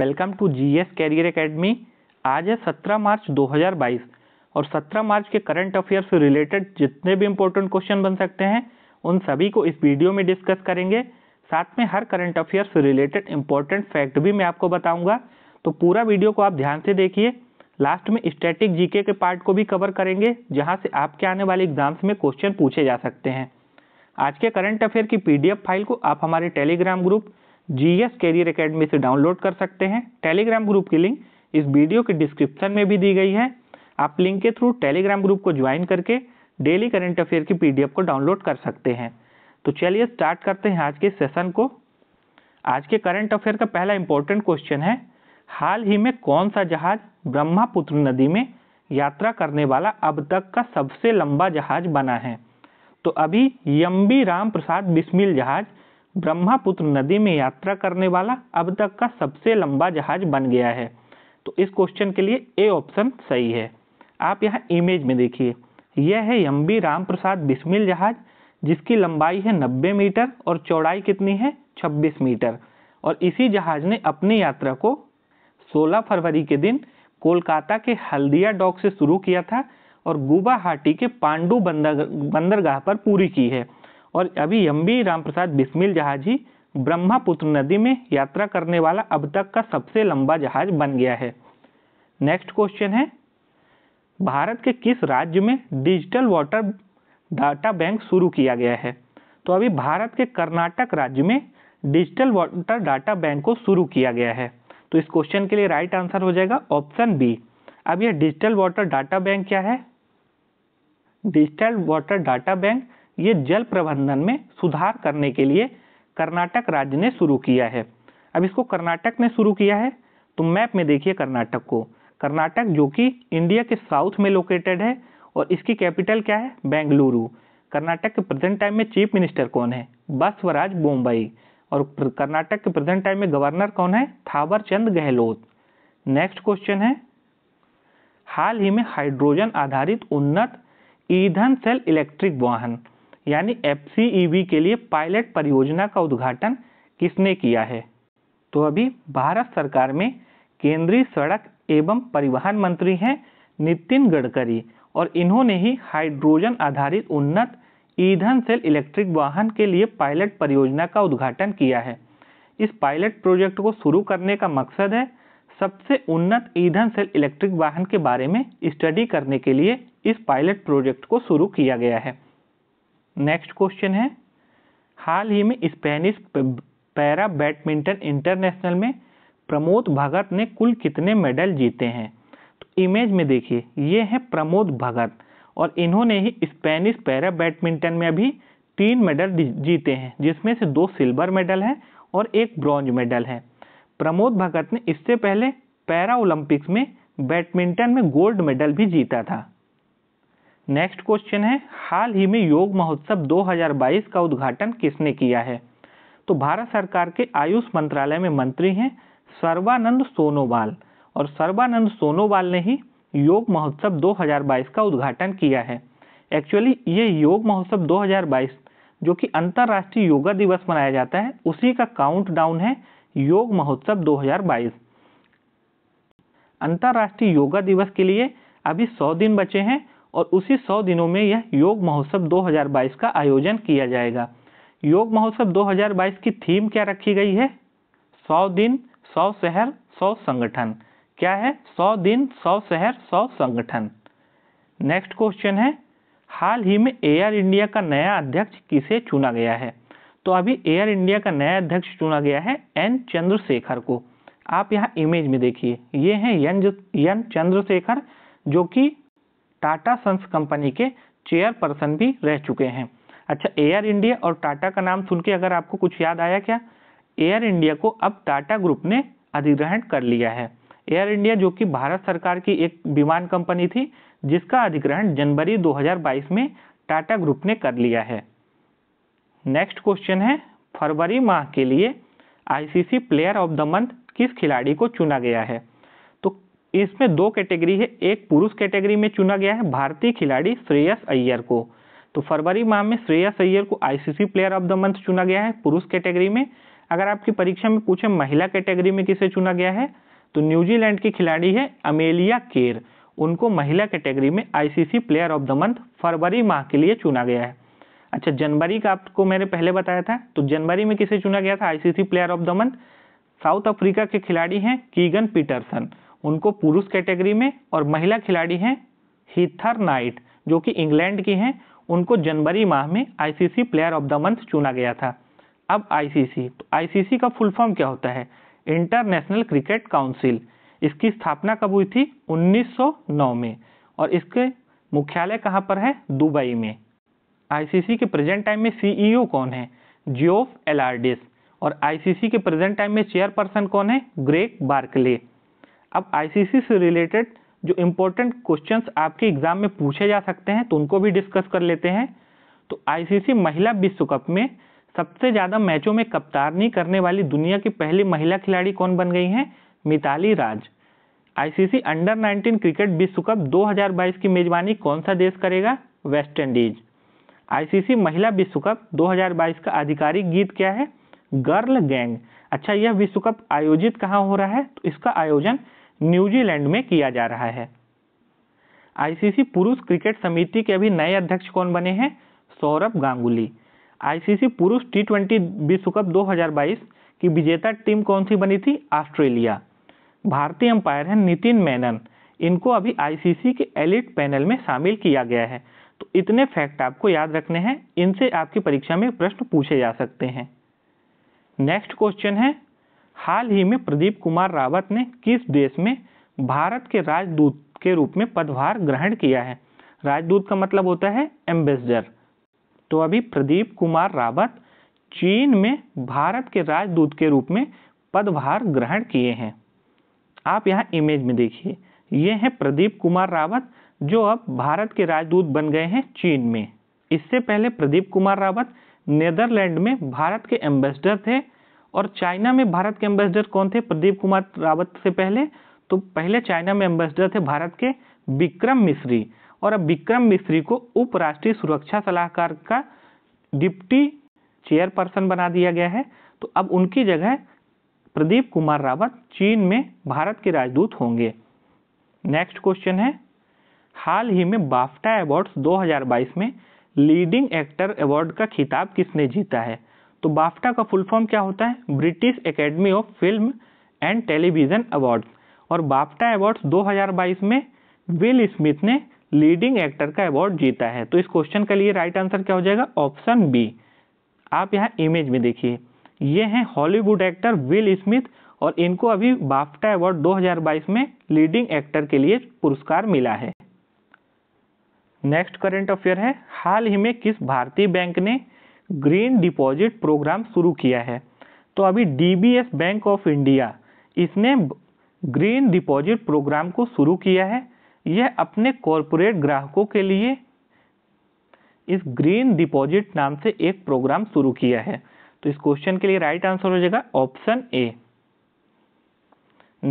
welcome to GS career academy आज है 17 मार्च 2022 और 17 मार्च के करंट अफेयर से रिलेटेड जितने भी इंपॉर्टेंट क्वेश्चन बन सकते हैं उन सभी को इस वीडियो में डिस्कस करेंगे साथ में हर करंट अफेयर से रिलेटेड इंपॉर्टेंट फैक्ट भी मैं आपको बताऊंगा तो पूरा वीडियो को आप ध्यान से देखिए लास्ट में स्टैटिक जीके के पार्ट को भी कवर करेंगे जहाँ से आपके आने वाले एग्जाम्स में क्वेश्चन पूछे जा सकते हैं आज के करंट अफेयर की पी फाइल को आप हमारे Telegram group G S career academy से डाउनलोड कर सकते हैं टेलीग्राम ग्रुप की लिंक इस वीडियो के डिस्क्रिप्शन में भी दी गई है आप लिंक के थ्रू टेलीग्राम ग्रुप को ज्वाइन करके डेली करंट अफेयर की पीडीएफ को डाउनलोड कर सकते हैं तो चलिए स्टार्ट करते हैं आज के सेशन को आज के करंट अफेयर का पहला इंपॉर्टेंट क्वेश्चन है हाल ही में कौन सा जहाज ब्रह्मपुत्र नदी में यात्रा करने वाला अब तक का सबसे लंबा जहाज बना है तो अभी यम्बी राम प्रसाद बिस्मिल जहाज ब्रह्मपुत्र नदी में यात्रा करने वाला अब तक का सबसे लंबा जहाज बन गया है तो इस क्वेश्चन के लिए ए ऑप्शन सही है आप यहाँ इमेज में देखिए यह है यम्बी राम प्रसाद बिस्मिल जहाज जिसकी लंबाई है 90 मीटर और चौड़ाई कितनी है 26 मीटर और इसी जहाज ने अपनी यात्रा को 16 फरवरी के दिन कोलकाता के हल्दिया डॉक से शुरू किया था और गुवाहाटी के पांडु बंदर बंदरगाह पर पूरी की है और अभी एम बी राम प्रसाद बिस्मिल जहाजी ब्रह्मपुत्र नदी में यात्रा करने वाला अब तक का सबसे लंबा जहाज बन गया है नेक्स्ट क्वेश्चन है भारत के किस राज्य में डिजिटल वाटर डाटा बैंक शुरू किया गया है तो अभी भारत के कर्नाटक राज्य में डिजिटल वाटर डाटा बैंक को शुरू किया गया है तो इस क्वेश्चन के लिए राइट आंसर हो जाएगा ऑप्शन बी अब यह डिजिटल वाटर डाटा बैंक क्या है डिजिटल वाटर डाटा बैंक ये जल प्रबंधन में सुधार करने के लिए कर्नाटक राज्य ने शुरू किया है अब इसको कर्नाटक ने शुरू किया है तो मैप में देखिए कर्नाटक को कर्नाटक जो कि इंडिया के साउथ में लोकेटेड है और इसकी कैपिटल क्या है बेंगलुरु कर्नाटक के प्रेजेंट टाइम में चीफ मिनिस्टर कौन है बसवराज बोम्बई और कर्नाटक के प्रेजेंट टाइम में गवर्नर कौन है थावर चंद गहलोत नेक्स्ट क्वेश्चन है हाल ही में हाइड्रोजन आधारित उन्नत ईंधन सेल इलेक्ट्रिक वाहन यानी एफ e के लिए पायलट परियोजना का उद्घाटन किसने किया है तो अभी भारत सरकार में केंद्रीय सड़क एवं परिवहन मंत्री हैं नितिन गडकरी और इन्होंने ही हाइड्रोजन आधारित उन्नत ईंधन सेल इलेक्ट्रिक वाहन के लिए पायलट परियोजना का उद्घाटन किया है इस पायलट प्रोजेक्ट को शुरू करने का मकसद है सबसे उन्नत ईंधन सेल इलेक्ट्रिक वाहन के बारे में स्टडी करने के लिए इस पायलट प्रोजेक्ट को शुरू किया गया है नेक्स्ट क्वेश्चन है हाल ही में स्पेनिश पैरा बैडमिंटन इंटरनेशनल में प्रमोद भगत ने कुल कितने मेडल जीते हैं तो इमेज में देखिए ये है प्रमोद भगत और इन्होंने ही स्पेनिश पैरा बैडमिंटन में अभी तीन मेडल जीते हैं जिसमें से दो सिल्वर मेडल है और एक ब्रॉन्ज मेडल है प्रमोद भगत ने इससे पहले पैरा ओलंपिक्स में बैडमिंटन में गोल्ड मेडल भी जीता था नेक्स्ट क्वेश्चन है हाल ही में योग महोत्सव 2022 का उद्घाटन किसने किया है तो भारत सरकार के आयुष मंत्रालय में मंत्री हैं सर्वानंद सोनोवाल और सर्वानंद सोनोवाल ने ही योग महोत्सव 2022 का उद्घाटन किया है एक्चुअली ये योग महोत्सव 2022 जो कि अंतर्राष्ट्रीय योगा दिवस मनाया जाता है उसी का काउंट है योग महोत्सव दो अंतर्राष्ट्रीय योगा दिवस के लिए अभी सौ दिन बचे हैं और उसी सौ दिनों में यह योग महोत्सव 2022 का आयोजन किया जाएगा योग महोत्सव 2022 की थीम क्या रखी गई है सौ दिन सौ शहर सौ संगठन क्या है सौ दिन सौ शहर सौ संगठन नेक्स्ट क्वेश्चन है हाल ही में एयर इंडिया का नया अध्यक्ष किसे चुना गया है तो अभी एयर इंडिया का नया अध्यक्ष चुना गया है एन चंद्रशेखर को आप यहाँ इमेज में देखिए ये हैं यन चंद्रशेखर जो कि टाटा सन्स कंपनी के चेयरपर्सन भी रह चुके हैं अच्छा एयर इंडिया और टाटा का नाम सुन के अगर आपको कुछ याद आया क्या एयर इंडिया को अब टाटा ग्रुप ने अधिग्रहण कर लिया है एयर इंडिया जो कि भारत सरकार की एक विमान कंपनी थी जिसका अधिग्रहण जनवरी 2022 में टाटा ग्रुप ने कर लिया है नेक्स्ट क्वेश्चन है फरवरी माह के लिए ICC player of the month किस खिलाड़ी को चुना गया है इसमें दो कैटेगरी है एक पुरुष कैटेगरी में चुना गया है भारतीय खिलाड़ी श्रेयस अय्यर को तो फरवरी माह में श्रेयस अय्यर को ICC player of the month चुना गया है पुरुष कैटेगरी में अगर आपकी परीक्षा में पूछे महिला कैटेगरी में किसे चुना गया है तो न्यूजीलैंड की खिलाड़ी है अमेलिया केर उनको महिला कैटेगरी में ICC player of the month फरवरी माह के लिए चुना गया है अच्छा जनवरी का आपको मैंने पहले बताया था तो जनवरी में किसे चुना गया था ICC player of the month South Africa के खिलाड़ी हैं कीगन पीटरसन उनको पुरुष कैटेगरी में और महिला खिलाड़ी हैं हीथर नाइट जो कि इंग्लैंड की हैं उनको जनवरी माह में ICC player of the month चुना गया था अब आईसीसी तो आईसीसी का फुल फॉर्म क्या होता है इंटरनेशनल क्रिकेट काउंसिल इसकी स्थापना कब हुई थी 1909 में और इसके मुख्यालय कहाँ पर है दुबई में आईसीसी के प्रेजेंट टाइम में सीईओ e कौन है जियोफ एलार्डिस और आईसीसी के प्रेजेंट टाइम में चेयरपर्सन कौन है ग्रेक बार्कले अब आईसीसी से रिलेटेड जो इंपॉर्टेंट क्वेश्चंस आपके एग्जाम में पूछे जा सकते हैं तो उनको भी डिस्कस कर लेते हैं तो आईसीसी महिला विश्व कप में सबसे ज़्यादा मैचों में कप्तानी करने वाली दुनिया की पहली महिला खिलाड़ी कौन बन गई हैं Mithali Raj ICC under 19 cricket विश्व कप 2022 की मेजबानी कौन सा देश करेगा वेस्ट इंडीज आईसीसी महिला विश्व कप 2022 का आधिकारिक गीत क्या है गर्ल गैंग अच्छा यह विश्व कप आयोजित कहाँ हो रहा है तो इसका आयोजन न्यूजीलैंड में किया जा रहा है आईसीसी पुरुष क्रिकेट समिति के अभी नए अध्यक्ष कौन बने हैं सौरभ गांगुली आईसीसी पुरुष टी ट्वेंटी विश्व कप 2022 की विजेता टीम कौन सी बनी थी ऑस्ट्रेलिया भारतीय अंपायर हैं नितिन मेनन इनको अभी आईसीसी के एलिट पैनल में शामिल किया गया है तो इतने फैक्ट आपको याद रखने हैं इनसे आपकी परीक्षा में प्रश्न पूछे जा सकते हैं नेक्स्ट क्वेश्चन है हाल ही में प्रदीप कुमार रावत ने किस देश में भारत के राजदूत के रूप में पदभार ग्रहण किया है राजदूत का मतलब होता है एम्बेसडर तो अभी प्रदीप कुमार रावत चीन में भारत के राजदूत के रूप में पदभार ग्रहण किए हैं आप यहाँ इमेज में देखिए ये हैं प्रदीप कुमार रावत जो अब भारत के राजदूत बन गए हैं चीन में इससे पहले प्रदीप कुमार रावत नेदरलैंड में भारत के एम्बेसडर थे और चाइना में भारत के एम्बेसडर कौन थे प्रदीप कुमार रावत से पहले तो पहले चाइना में एम्बेसडर थे भारत के विक्रम मिश्री और अब विक्रम मिश्री को उपराष्ट्रीय सुरक्षा सलाहकार का डिप्टी चेयरपर्सन बना दिया गया है तो अब उनकी जगह प्रदीप कुमार रावत चीन में भारत के राजदूत होंगे नेक्स्ट क्वेश्चन है हाल ही में बाफ्टा अवार्ड्स 2022 में लीडिंग एक्टर अवार्ड का खिताब किसने जीता है तो बाफ्टा का फुल फॉर्म क्या होता है British academy of film and television award और बाफ्टा अवार्ड्स 2022 में विल स्मिथ ने लीडिंग एक्टर का अवार्ड जीता है तो इस क्वेश्चन के लिए राइट आंसर क्या हो जाएगा ऑप्शन बी आप यहाँ इमेज में देखिए ये हैं हॉलीवुड एक्टर विल स्मिथ और इनको अभी बाफ्टा अवार्ड 2022 में लीडिंग एक्टर के लिए पुरस्कार मिला है नेक्स्ट करंट अफेयर है हाल ही में किस भारतीय बैंक ने ग्रीन डिपॉजिट प्रोग्राम शुरू किया है तो अभी डीबीएस बैंक ऑफ इंडिया इसने ग्रीन डिपॉजिट प्रोग्राम को शुरू किया है यह अपने कॉरपोरेट ग्राहकों के लिए इस ग्रीन डिपॉजिट नाम से एक प्रोग्राम शुरू किया है तो इस क्वेश्चन के लिए राइट आंसर हो जाएगा ऑप्शन ए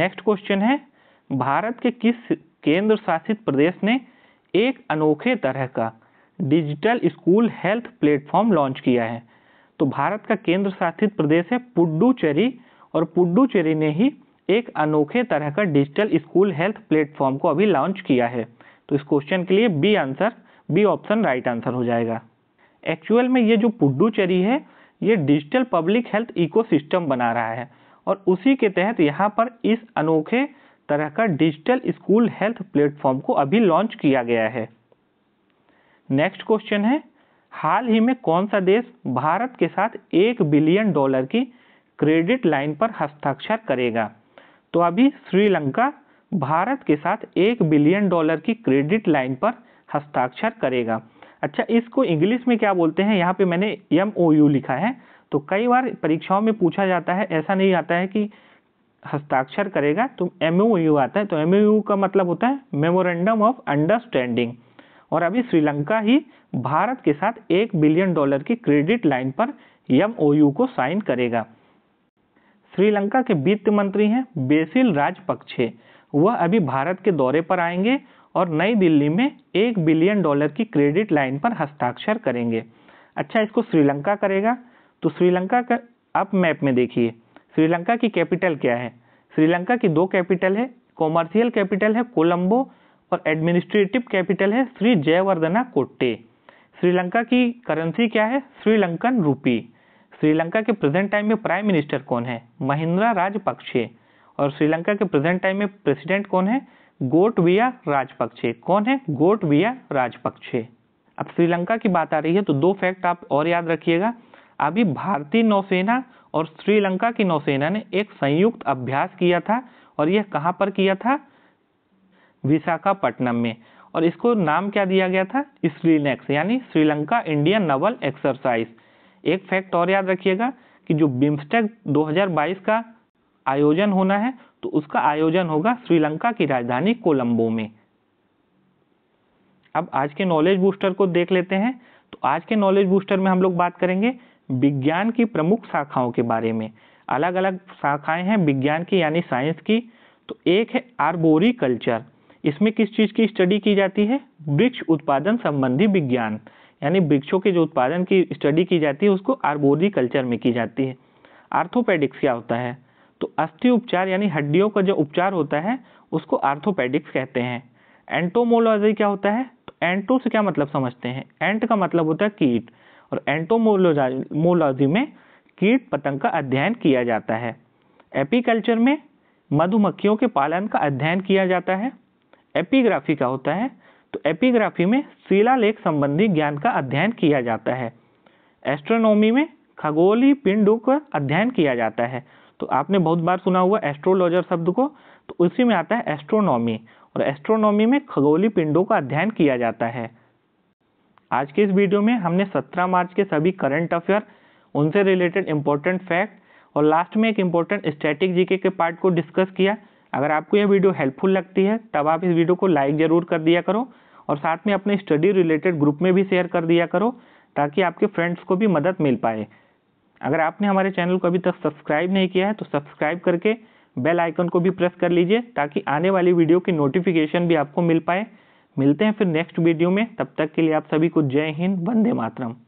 नेक्स्ट क्वेश्चन है भारत के किस केंद्र शासित प्रदेश ने एक अनोखे तरह का digital school health platform launch किया है तो भारत का केंद्र शासित प्रदेश है पुडुचेरी और पुडुचेरी ने ही एक अनोखे तरह का डिजिटल स्कूल हेल्थ प्लेटफॉर्म को अभी लॉन्च किया है तो इस क्वेश्चन के लिए B answer B option right answer हो जाएगा एक्चुअल में ये जो पुडुचेरी है ये डिजिटल पब्लिक हेल्थ इकोसिस्टम बना रहा है और उसी के तहत यहाँ पर इस अनोखे तरह का डिजिटल स्कूल हेल्थ प्लेटफॉर्म को अभी लॉन्च किया गया है नेक्स्ट क्वेश्चन है हाल ही में कौन सा देश भारत के साथ एक बिलियन डॉलर की क्रेडिट लाइन पर हस्ताक्षर करेगा तो अभी श्रीलंका भारत के साथ एक बिलियन डॉलर की क्रेडिट लाइन पर हस्ताक्षर करेगा अच्छा इसको इंग्लिश में क्या बोलते हैं यहाँ पे मैंने एम ओ यू लिखा है तो कई बार परीक्षाओं में पूछा जाता है ऐसा नहीं आता है कि हस्ताक्षर करेगा तो एम ओ यू आता है तो एम यू का मतलब होता है मेमोरेंडम ऑफ अंडरस्टैंडिंग और अभी श्रीलंका ही भारत के साथ एक बिलियन डॉलर की क्रेडिट लाइन पर एम को साइन करेगा श्रीलंका के वित्त मंत्री हैं बेसिल राजपक्षे वह अभी भारत के दौरे पर आएंगे और नई दिल्ली में एक बिलियन डॉलर की क्रेडिट लाइन पर हस्ताक्षर करेंगे अच्छा इसको श्रीलंका करेगा तो श्रीलंका का आप मैप में देखिए श्रीलंका की कैपिटल क्या है श्रीलंका की दो कैपिटल है कॉमर्शियल कैपिटल है कोलंबो और एडमिनिस्ट्रेटिव कैपिटल है श्री जयवर्धना कोट्टे श्रीलंका की करेंसी क्या है श्रीलंकन रूपी श्रीलंका के प्रेजेंट टाइम में प्राइम मिनिस्टर कौन है महिंद्रा राजपक्षे और श्रीलंका के प्रेजेंट टाइम में प्रेसिडेंट कौन है गोटविया राजपक्षे कौन है गोटविया राजपक्षे अब श्रीलंका की बात आ रही है तो दो फैक्ट आप और याद रखिएगा अभी भारतीय नौसेना और श्रीलंका की नौसेना ने एक संयुक्त अभ्यास किया था और यह कहां पर किया था विशाखापट्टनम में और इसको नाम क्या दिया गया था स्क्रीनेक्स यानी श्रीलंका इंडियन नवल एक्सरसाइज एक फैक्ट और याद रखिएगा कि जो बिम्स्टेक 2022 का आयोजन होना है तो उसका आयोजन होगा श्रीलंका की राजधानी कोलंबो में अब आज के नॉलेज बूस्टर को देख लेते हैं तो आज के नॉलेज बूस्टर में हम लोग बात करेंगे विज्ञान की प्रमुख शाखाओं के बारे में अलग अलग शाखाएं हैं विज्ञान की यानी साइंस की तो एक है आर्बोरी कल्चर इसमें किस चीज़ की स्टडी की जाती है वृक्ष उत्पादन संबंधी विज्ञान यानी वृक्षों के जो उत्पादन की स्टडी की जाती है उसको आर्बोरी कल्चर में की जाती है आर्थोपेडिक्स क्या होता है तो अस्थि उपचार यानी हड्डियों का जो उपचार होता है उसको आर्थोपेडिक्स कहते हैं एंटोमोलॉजी क्या होता है तो एंटो से क्या मतलब समझते हैं एंट का मतलब होता है कीट और एंटोमोलॉजी में कीट पतंग का अध्ययन किया जाता है एपीकल्चर में मधुमक्खियों के पालन का अध्ययन किया जाता है एपीग्राफी का होता है तो एपीग्राफी में शिलालेख संबंधी ज्ञान का अध्ययन किया जाता है एस्ट्रोनॉमी में खगोली पिंडों का अध्ययन किया जाता है तो आपने बहुत बार सुना हुआ एस्ट्रोलॉजर शब्द को तो उसी में आता है एस्ट्रोनॉमी और एस्ट्रोनॉमी में खगोली पिंडों का अध्ययन किया जाता है आज के इस वीडियो में हमने 17 मार्च के सभी करंट अफेयर उनसे रिलेटेड इंपॉर्टेंट फैक्ट और लास्ट में एक इम्पोर्टेंट स्टैटिक जीके के पार्ट को डिस्कस किया अगर आपको यह वीडियो हेल्पफुल लगती है तब आप इस वीडियो को लाइक ज़रूर कर दिया करो और साथ में अपने स्टडी रिलेटेड ग्रुप में भी शेयर कर दिया करो ताकि आपके फ्रेंड्स को भी मदद मिल पाए अगर आपने हमारे चैनल को अभी तक सब्सक्राइब नहीं किया है तो सब्सक्राइब करके बेल आइकन को भी प्रेस कर लीजिए ताकि आने वाली वीडियो की नोटिफिकेशन भी आपको मिल पाए मिलते हैं फिर नेक्स्ट वीडियो में तब तक के लिए आप सभी को जय हिंद वंदे मातरम